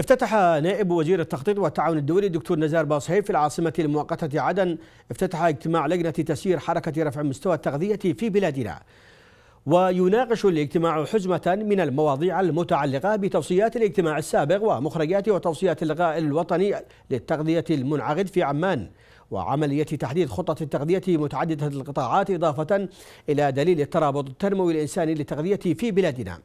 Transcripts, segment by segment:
افتتح نائب وزير التخطيط والتعاون الدولي الدكتور نزار باصهيف في العاصمة المؤقتة عدن افتتح اجتماع لجنة تسيير حركة رفع مستوى التغذية في بلادنا ويناقش الاجتماع حزمة من المواضيع المتعلقة بتوصيات الاجتماع السابق ومخرجات وتوصيات اللقاء الوطني للتغذية المنعقد في عمان وعملية تحديد خطة التغذية متعددة القطاعات إضافة إلى دليل الترابط التنموي الإنساني للتغذية في بلادنا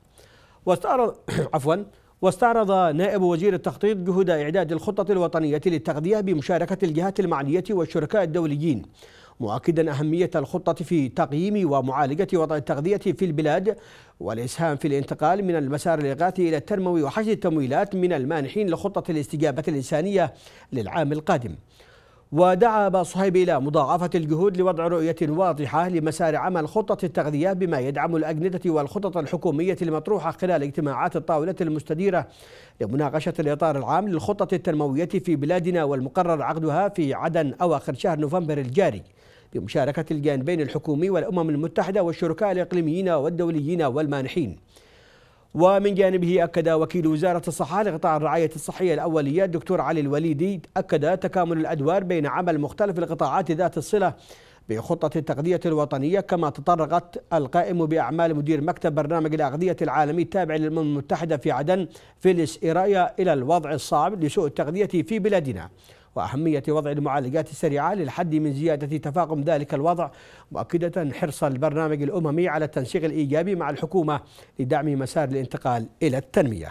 واستعرض عفوا واستعرض نائب وزير التخطيط جهود إعداد الخطة الوطنية للتغذية بمشاركة الجهات المعنية والشركاء الدوليين مؤكدا أهمية الخطة في تقييم ومعالجة وضع التغذية في البلاد والإسهام في الانتقال من المسار الإغاثي إلى التنموي وحشد التمويلات من المانحين لخطة الاستجابة الإنسانية للعام القادم ودعا صهيب إلى مضاعفة الجهود لوضع رؤية واضحة لمسار عمل خطة التغذية بما يدعم الأجندة والخطط الحكومية المطروحة خلال اجتماعات الطاولة المستديرة لمناقشة الإطار العام للخطة التنموية في بلادنا والمقرر عقدها في عدن أواخر شهر نوفمبر الجاري بمشاركة الجانبين الحكومي والأمم المتحدة والشركاء الإقليميين والدوليين والمانحين ومن جانبه أكد وكيل وزارة الصحة لقطاع الرعاية الصحية الأولية الدكتور علي الوليدي أكد تكامل الأدوار بين عمل مختلف القطاعات ذات الصلة بخطة التغذية الوطنية كما تطرقت القائم بأعمال مدير مكتب برنامج الأغذية العالمي التابع للأمم المتحدة في عدن فيليس إيرايا إلى الوضع الصعب لسوء التغذية في بلادنا وأهمية وضع المعالجات السريعة للحد من زيادة تفاقم ذلك الوضع مؤكدة حرص البرنامج الأممي على التنسيق الإيجابي مع الحكومة لدعم مسار الانتقال إلى التنمية